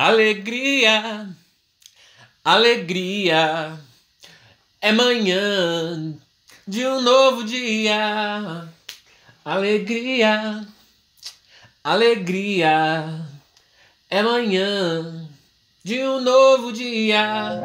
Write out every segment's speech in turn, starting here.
Alegria, alegria, é manhã de um novo dia. Alegria, alegria, é manhã de um novo dia.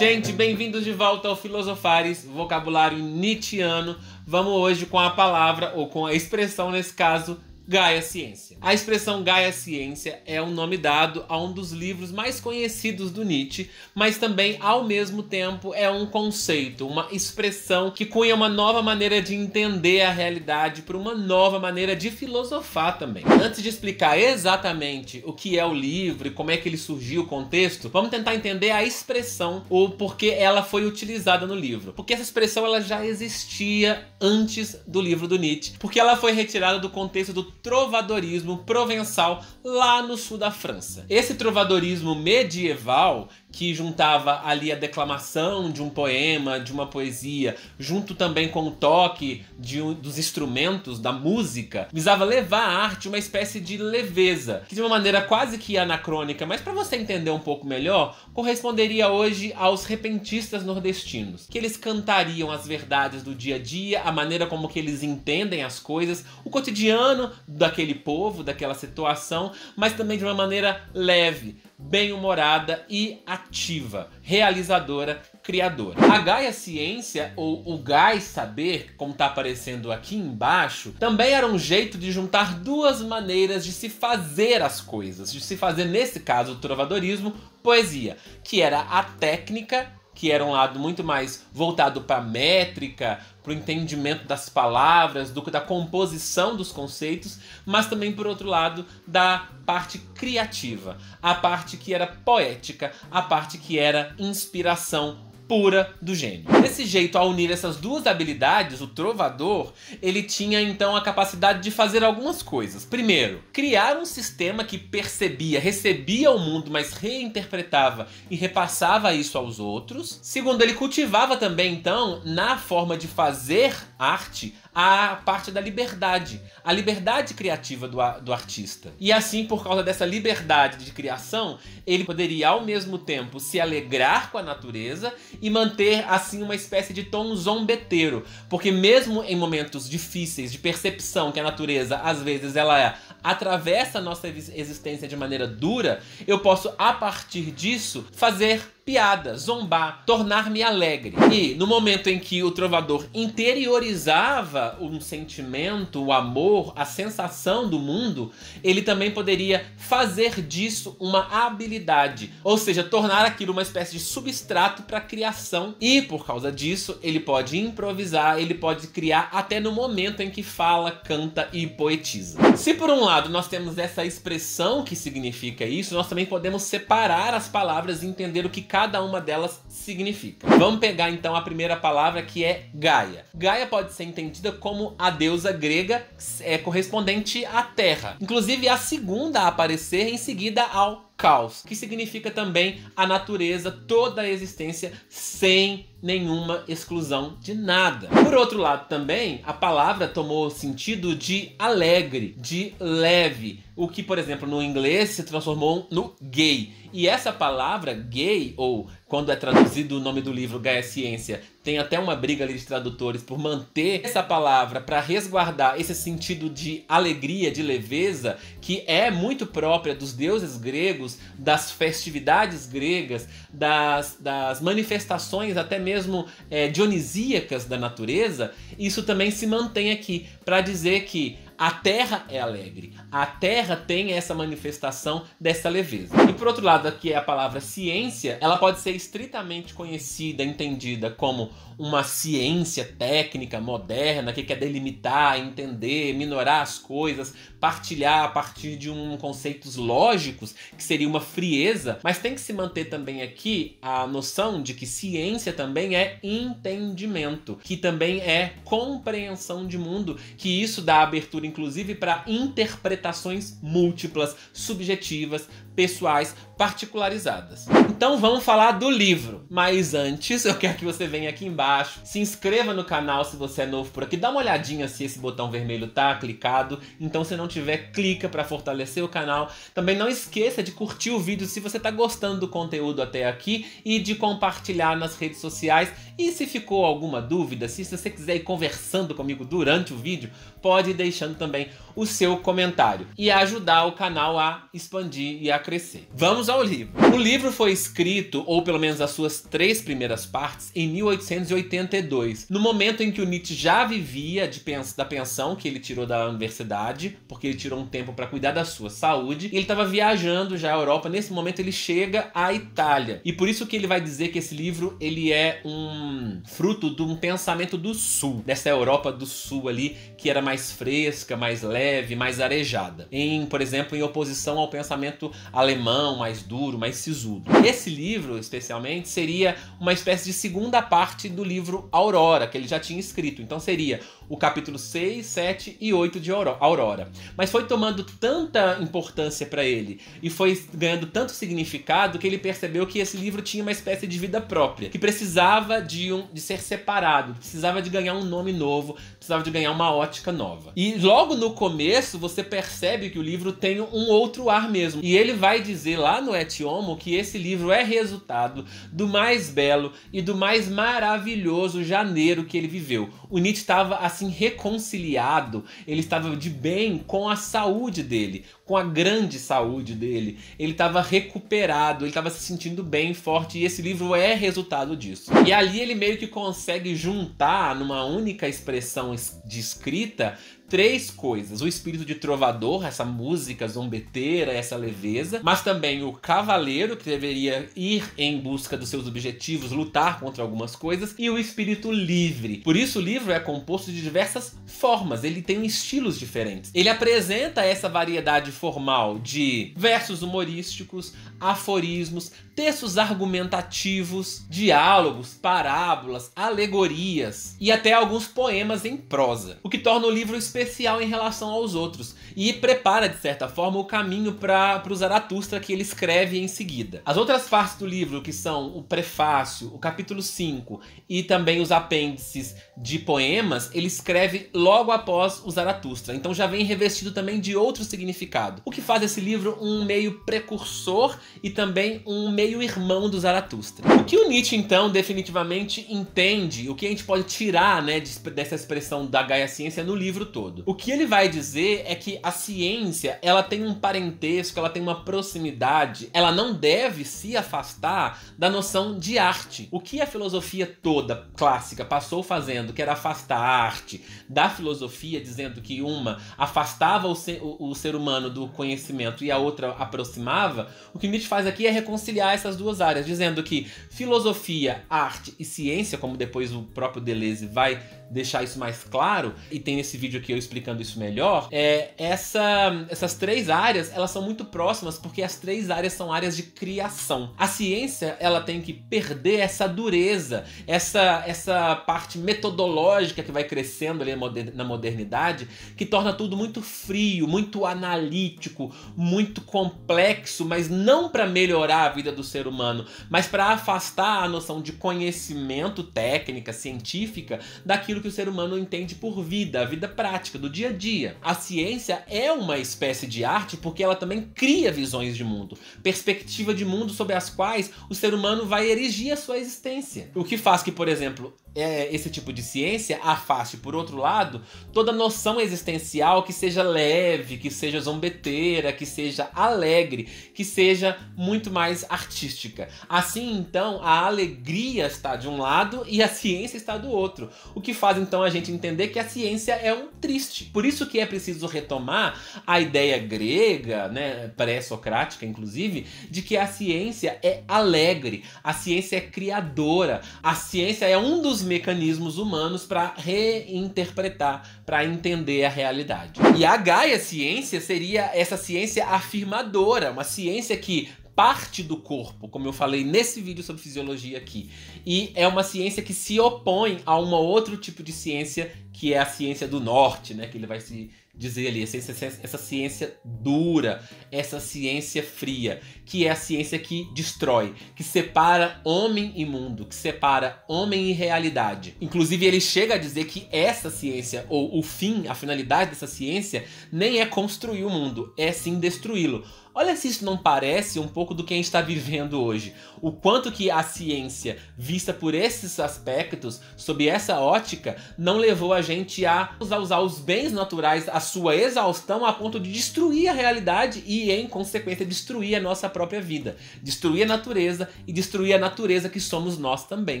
Gente, bem-vindos de volta ao Filosofares, vocabulário Nietzscheano. Vamos hoje com a palavra, ou com a expressão nesse caso, Gaia Ciência. A expressão Gaia Ciência é um nome dado a um dos livros mais conhecidos do Nietzsche, mas também, ao mesmo tempo, é um conceito, uma expressão que cunha uma nova maneira de entender a realidade para uma nova maneira de filosofar também. Antes de explicar exatamente o que é o livro e como é que ele surgiu, o contexto, vamos tentar entender a expressão ou porque ela foi utilizada no livro. Porque essa expressão ela já existia antes do livro do Nietzsche, porque ela foi retirada do contexto do trovadorismo provençal lá no sul da França. Esse trovadorismo medieval que juntava ali a declamação de um poema, de uma poesia, junto também com o toque de um, dos instrumentos, da música, visava levar à arte uma espécie de leveza, que de uma maneira quase que anacrônica, mas para você entender um pouco melhor, corresponderia hoje aos repentistas nordestinos, que eles cantariam as verdades do dia a dia, a maneira como que eles entendem as coisas, o cotidiano daquele povo, daquela situação, mas também de uma maneira leve, bem-humorada e ativa, realizadora, criadora. A Gaia Ciência, ou o gai Saber, como está aparecendo aqui embaixo, também era um jeito de juntar duas maneiras de se fazer as coisas, de se fazer, nesse caso, o trovadorismo, poesia, que era a técnica que era um lado muito mais voltado para métrica, para o entendimento das palavras, do da composição dos conceitos, mas também por outro lado da parte criativa, a parte que era poética, a parte que era inspiração pura do gênio. Desse jeito, ao unir essas duas habilidades, o trovador, ele tinha então a capacidade de fazer algumas coisas. Primeiro, criar um sistema que percebia, recebia o mundo, mas reinterpretava e repassava isso aos outros. Segundo, ele cultivava também então, na forma de fazer arte, a parte da liberdade, a liberdade criativa do, do artista. E assim, por causa dessa liberdade de criação, ele poderia ao mesmo tempo se alegrar com a natureza e manter assim uma espécie de tom zombeteiro, porque mesmo em momentos difíceis de percepção que a natureza às vezes ela é atravessa a nossa existência de maneira dura, eu posso, a partir disso, fazer piada, zombar, tornar-me alegre. E no momento em que o trovador interiorizava um sentimento, o amor, a sensação do mundo, ele também poderia fazer disso uma habilidade, ou seja, tornar aquilo uma espécie de substrato para a criação. E por causa disso, ele pode improvisar, ele pode criar até no momento em que fala, canta e poetiza. Se por um lado lado nós temos essa expressão que significa isso, nós também podemos separar as palavras e entender o que cada uma delas significa. Vamos pegar então a primeira palavra que é Gaia. Gaia pode ser entendida como a deusa grega é correspondente à terra. Inclusive a segunda a aparecer em seguida ao caos, que significa também a natureza, toda a existência sem nenhuma exclusão de nada. Por outro lado, também a palavra tomou sentido de alegre, de leve, o que, por exemplo, no inglês se transformou no gay e essa palavra gay, ou quando é traduzido o nome do livro Gaia Ciência, tem até uma briga ali de tradutores por manter essa palavra para resguardar esse sentido de alegria, de leveza, que é muito própria dos deuses gregos, das festividades gregas, das, das manifestações até mesmo é, dionisíacas da natureza. Isso também se mantém aqui para dizer que a terra é alegre, a Terra tem essa manifestação dessa leveza. E por outro lado, aqui é a palavra ciência, ela pode ser estritamente conhecida, entendida como uma ciência técnica moderna que quer delimitar, entender, minorar as coisas, partilhar a partir de um conceitos lógicos, que seria uma frieza, mas tem que se manter também aqui a noção de que ciência também é entendimento, que também é compreensão de mundo, que isso dá abertura inclusive para interpretação interpretações múltiplas, subjetivas, pessoais particularizadas. Então vamos falar do livro. Mas antes, eu quero que você venha aqui embaixo, se inscreva no canal se você é novo por aqui, dá uma olhadinha se esse botão vermelho tá clicado. Então se não tiver, clica para fortalecer o canal. Também não esqueça de curtir o vídeo se você tá gostando do conteúdo até aqui e de compartilhar nas redes sociais. E se ficou alguma dúvida, se você quiser ir conversando comigo durante o vídeo, pode ir deixando também o seu comentário e ajudar o canal a expandir e a crescer crescer. Vamos ao livro. O livro foi escrito, ou pelo menos as suas três primeiras partes, em 1882, no momento em que o Nietzsche já vivia de pens da pensão que ele tirou da universidade, porque ele tirou um tempo para cuidar da sua saúde, e ele estava viajando já à Europa. Nesse momento ele chega à Itália. E por isso que ele vai dizer que esse livro ele é um fruto de um pensamento do sul, dessa Europa do sul ali, que era mais fresca, mais leve, mais arejada. Em, por exemplo, em oposição ao pensamento alemão, mais duro, mais sisudo. Esse livro, especialmente, seria uma espécie de segunda parte do livro Aurora, que ele já tinha escrito. Então seria o capítulo 6, 7 e 8 de Aurora. Mas foi tomando tanta importância para ele e foi ganhando tanto significado que ele percebeu que esse livro tinha uma espécie de vida própria, que precisava de, um, de ser separado, precisava de ganhar um nome novo, precisava de ganhar uma ótica nova. E logo no começo você percebe que o livro tem um outro ar mesmo. E ele vai dizer lá no Etiomo que esse livro é resultado do mais belo e do mais maravilhoso janeiro que ele viveu. O Nietzsche estava assim assim reconciliado, ele estava de bem com a saúde dele, com a grande saúde dele. Ele estava recuperado, ele estava se sentindo bem, forte, e esse livro é resultado disso. E ali ele meio que consegue juntar numa única expressão de escrita três coisas: o espírito de trovador, essa música zombeteira, essa leveza, mas também o cavaleiro, que deveria ir em busca dos seus objetivos, lutar contra algumas coisas, e o espírito livre. Por isso, o livro é composto de diversas formas, ele tem estilos diferentes. Ele apresenta essa variedade formal de versos humorísticos, aforismos, textos argumentativos, diálogos, parábolas, alegorias e até alguns poemas em prosa, o que torna o livro especial em relação aos outros e prepara, de certa forma, o caminho para o Zaratustra que ele escreve em seguida. As outras partes do livro, que são o prefácio, o capítulo 5 e também os apêndices de poemas, ele escreve logo após o Zaratustra, então já vem revestido também de outro significado o que faz esse livro um meio precursor e também um meio irmão do Zaratustra. O que o Nietzsche então definitivamente entende, o que a gente pode tirar né, dessa expressão da Gaia Ciência no livro todo? O que ele vai dizer é que a ciência ela tem um parentesco, ela tem uma proximidade, ela não deve se afastar da noção de arte. O que a filosofia toda clássica passou fazendo, que era afastar a arte da filosofia, dizendo que uma afastava o ser, o, o ser humano do conhecimento e a outra aproximava, o que Nietzsche faz aqui é reconciliar essas duas áreas, dizendo que filosofia, arte e ciência, como depois o próprio Deleuze vai deixar isso mais claro, e tem nesse vídeo aqui eu explicando isso melhor, é essa, essas três áreas, elas são muito próximas porque as três áreas são áreas de criação. A ciência, ela tem que perder essa dureza, essa, essa parte metodológica que vai crescendo ali na modernidade, que torna tudo muito frio, muito analítico, muito complexo, mas não para melhorar a vida do ser humano, mas para afastar a noção de conhecimento técnica, científica, daquilo aquilo que o ser humano entende por vida, a vida prática, do dia a dia. A ciência é uma espécie de arte porque ela também cria visões de mundo, perspectiva de mundo sobre as quais o ser humano vai erigir a sua existência. O que faz que, por exemplo, é, esse tipo de ciência afaste, por outro lado, toda noção existencial que seja leve, que seja zombeteira, que seja alegre, que seja muito mais artística. Assim, então, a alegria está de um lado e a ciência está do outro, o que faz então a gente entender que a ciência é um triste. Por isso que é preciso retomar a ideia grega, né, pré-socrática inclusive, de que a ciência é alegre, a ciência é criadora, a ciência é um dos os mecanismos humanos para reinterpretar, para entender a realidade. E a Gaia ciência seria essa ciência afirmadora, uma ciência que parte do corpo, como eu falei nesse vídeo sobre fisiologia aqui. E é uma ciência que se opõe a um outro tipo de ciência, que é a ciência do norte, né, que ele vai se dizer ali, essa, essa, essa ciência dura, essa ciência fria, que é a ciência que destrói, que separa homem e mundo, que separa homem e realidade. Inclusive, ele chega a dizer que essa ciência, ou o fim, a finalidade dessa ciência, nem é construir o mundo, é sim destruí-lo. Olha se isso não parece um pouco do que a gente está vivendo hoje. O quanto que a ciência, vista por esses aspectos, sob essa ótica, não levou a gente a usar os bens naturais à sua exaustão a ponto de destruir a realidade e, em consequência, destruir a nossa própria vida. Destruir a natureza e destruir a natureza que somos nós também.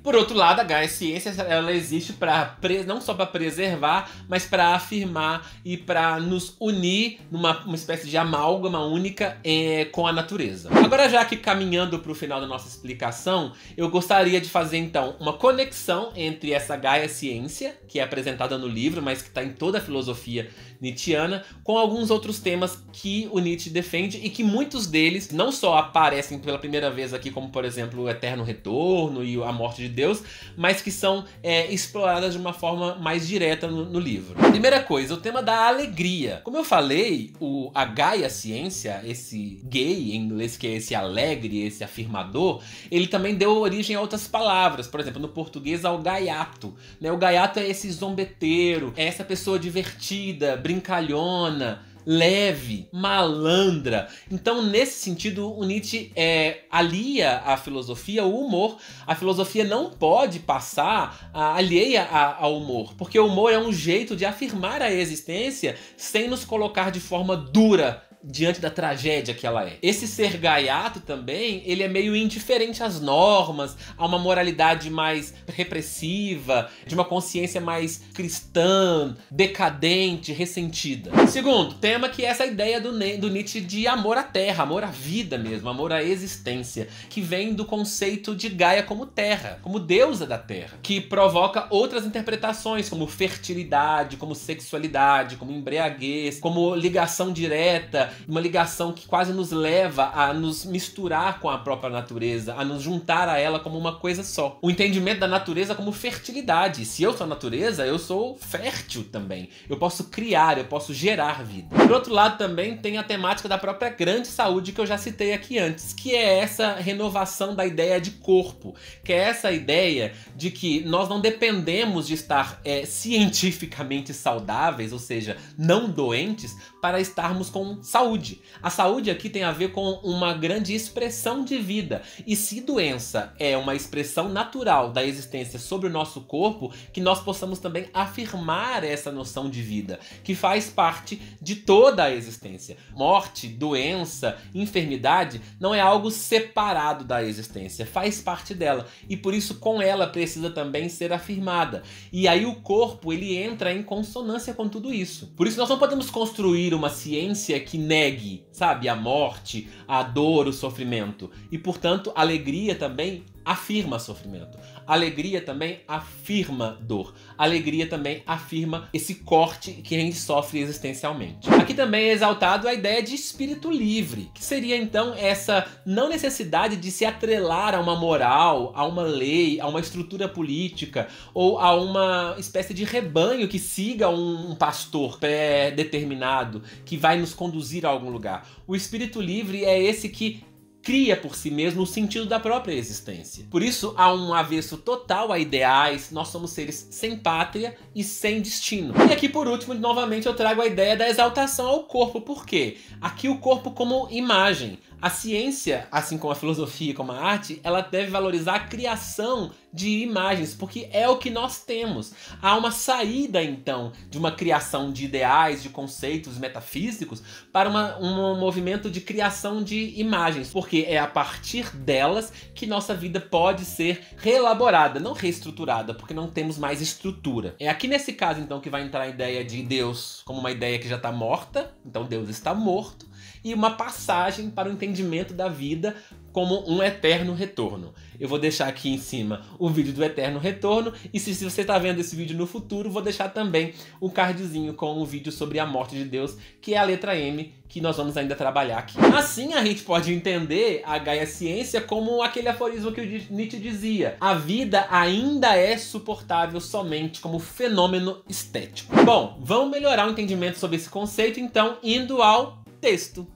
Por outro lado, a Gaia Ciência ela existe para não só para preservar, mas para afirmar e para nos unir numa espécie de amálgama única é, com a natureza. Agora, já que caminhando para o final da nossa explicação, eu gostaria de fazer então uma conexão entre essa Gaia Ciência, que é apresentada no livro, mas que está em toda a filosofia Nietzscheana, com alguns outros temas que o Nietzsche defende e que muitos deles não só aparecem pela primeira vez aqui, como por exemplo o Eterno Retorno e a Morte de Deus, mas que são é, exploradas de uma forma mais direta no, no livro. Primeira coisa, o tema da alegria. Como eu falei, o, a Gaia Ciência, esse esse gay, em inglês que é esse alegre, esse afirmador, ele também deu origem a outras palavras. Por exemplo, no português ao gaiato. Né? O gaiato é esse zombeteiro, é essa pessoa divertida, brincalhona, leve, malandra. Então, nesse sentido, o Nietzsche é, alia a filosofia o humor. A filosofia não pode passar a, alheia a, ao humor, porque o humor é um jeito de afirmar a existência sem nos colocar de forma dura diante da tragédia que ela é. Esse ser gaiato também, ele é meio indiferente às normas, a uma moralidade mais repressiva, de uma consciência mais cristã, decadente, ressentida. Segundo, tema que é essa ideia do, do Nietzsche de amor à terra, amor à vida mesmo, amor à existência, que vem do conceito de Gaia como terra, como deusa da terra, que provoca outras interpretações, como fertilidade, como sexualidade, como embriaguez, como ligação direta uma ligação que quase nos leva a nos misturar com a própria natureza, a nos juntar a ela como uma coisa só. O entendimento da natureza como fertilidade. Se eu sou a natureza, eu sou fértil também. Eu posso criar, eu posso gerar vida. Por outro lado, também tem a temática da própria grande saúde que eu já citei aqui antes, que é essa renovação da ideia de corpo, que é essa ideia de que nós não dependemos de estar é, cientificamente saudáveis, ou seja, não doentes, para estarmos com saúde saúde. A saúde aqui tem a ver com uma grande expressão de vida. E se doença é uma expressão natural da existência sobre o nosso corpo, que nós possamos também afirmar essa noção de vida, que faz parte de toda a existência. Morte, doença, enfermidade não é algo separado da existência, faz parte dela. E por isso com ela precisa também ser afirmada. E aí o corpo, ele entra em consonância com tudo isso. Por isso nós não podemos construir uma ciência que negue, sabe, a morte, a dor, o sofrimento. E, portanto, alegria também afirma sofrimento. Alegria também afirma dor. Alegria também afirma esse corte que a gente sofre existencialmente. Aqui também é exaltado a ideia de espírito livre, que seria então essa não necessidade de se atrelar a uma moral, a uma lei, a uma estrutura política ou a uma espécie de rebanho que siga um pastor pré-determinado que vai nos conduzir a algum lugar. O espírito livre é esse que cria por si mesmo o sentido da própria existência. Por isso, há um avesso total a ideais, nós somos seres sem pátria e sem destino. E aqui, por último, novamente eu trago a ideia da exaltação ao corpo, Por quê? aqui o corpo como imagem, a ciência, assim como a filosofia e como a arte, ela deve valorizar a criação de imagens, porque é o que nós temos. Há uma saída, então, de uma criação de ideais, de conceitos metafísicos, para uma, um movimento de criação de imagens, porque é a partir delas que nossa vida pode ser reelaborada, não reestruturada, porque não temos mais estrutura. É aqui nesse caso, então, que vai entrar a ideia de Deus como uma ideia que já está morta, então Deus está morto e uma passagem para o entendimento da vida como um eterno retorno. Eu vou deixar aqui em cima o vídeo do eterno retorno e se, você está vendo esse vídeo no futuro, vou deixar também o cardzinho com o vídeo sobre a morte de Deus, que é a letra M que nós vamos ainda trabalhar aqui. Assim a gente pode entender a Gaia Ciência como aquele aforismo que o Nietzsche dizia: a vida ainda é suportável somente como fenômeno estético. Bom, vamos melhorar o entendimento sobre esse conceito então indo ao Texto: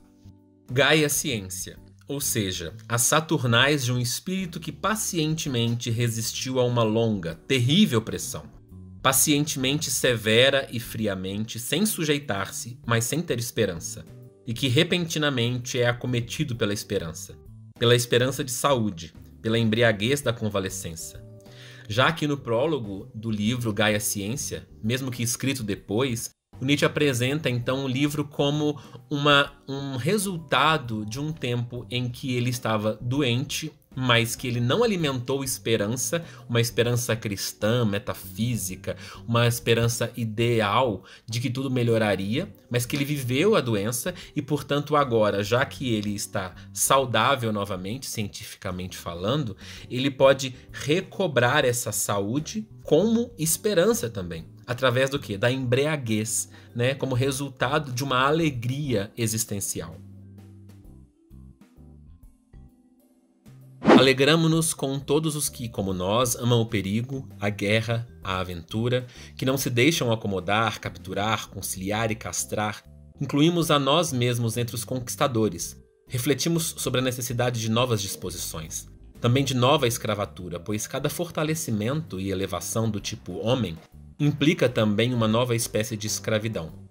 Gaia Ciência, ou seja, as Saturnais de um espírito que pacientemente resistiu a uma longa, terrível pressão. Pacientemente severa e friamente, sem sujeitar-se, mas sem ter esperança. E que repentinamente é acometido pela esperança. Pela esperança de saúde, pela embriaguez da convalescença. Já que no prólogo do livro Gaia Ciência, mesmo que escrito depois, o Nietzsche apresenta então o livro como uma, um resultado de um tempo em que ele estava doente mas que ele não alimentou esperança, uma esperança cristã, metafísica, uma esperança ideal de que tudo melhoraria, mas que ele viveu a doença e, portanto, agora, já que ele está saudável novamente, cientificamente falando, ele pode recobrar essa saúde como esperança também através do que? Da embriaguez, né? Como resultado de uma alegria existencial. Alegramo-nos com todos os que, como nós, amam o perigo, a guerra, a aventura, que não se deixam acomodar, capturar, conciliar e castrar. Incluímos a nós mesmos entre os conquistadores. Refletimos sobre a necessidade de novas disposições, também de nova escravatura, pois cada fortalecimento e elevação do tipo homem implica também uma nova espécie de escravidão.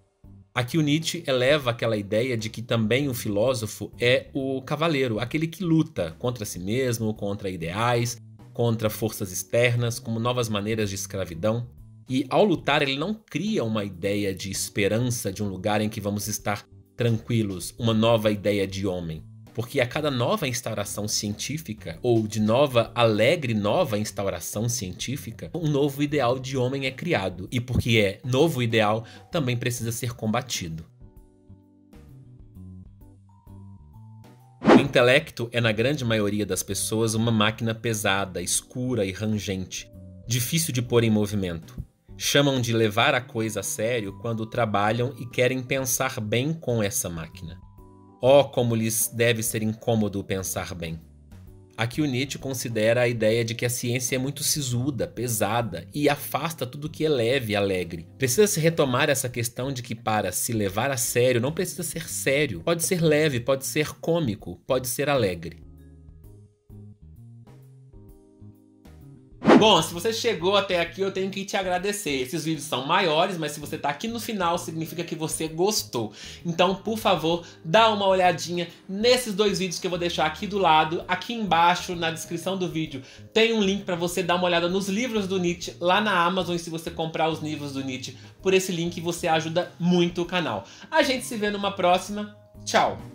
Aqui o Nietzsche eleva aquela ideia de que também o filósofo é o cavaleiro, aquele que luta contra si mesmo, contra ideais, contra forças externas, como novas maneiras de escravidão. E ao lutar, ele não cria uma ideia de esperança de um lugar em que vamos estar tranquilos, uma nova ideia de homem porque a cada nova instauração científica, ou de nova, alegre nova instauração científica, um novo ideal de homem é criado, e porque é novo ideal, também precisa ser combatido. O intelecto é, na grande maioria das pessoas, uma máquina pesada, escura e rangente, difícil de pôr em movimento. Chamam de levar a coisa a sério quando trabalham e querem pensar bem com essa máquina. Oh, como lhes deve ser incômodo pensar bem. Aqui o Nietzsche considera a ideia de que a ciência é muito sisuda, pesada e afasta tudo que é leve e alegre. Precisa se retomar essa questão de que para se levar a sério não precisa ser sério, pode ser leve, pode ser cômico, pode ser alegre. Bom, se você chegou até aqui, eu tenho que te agradecer. Esses vídeos são maiores, mas se você tá aqui no final, significa que você gostou. Então, por favor, dá uma olhadinha nesses dois vídeos que eu vou deixar aqui do lado. Aqui embaixo, na descrição do vídeo, tem um link para você dar uma olhada nos livros do Nietzsche lá na Amazon. E se você comprar os livros do Nietzsche por esse link, você ajuda muito o canal. A gente se vê numa próxima. Tchau!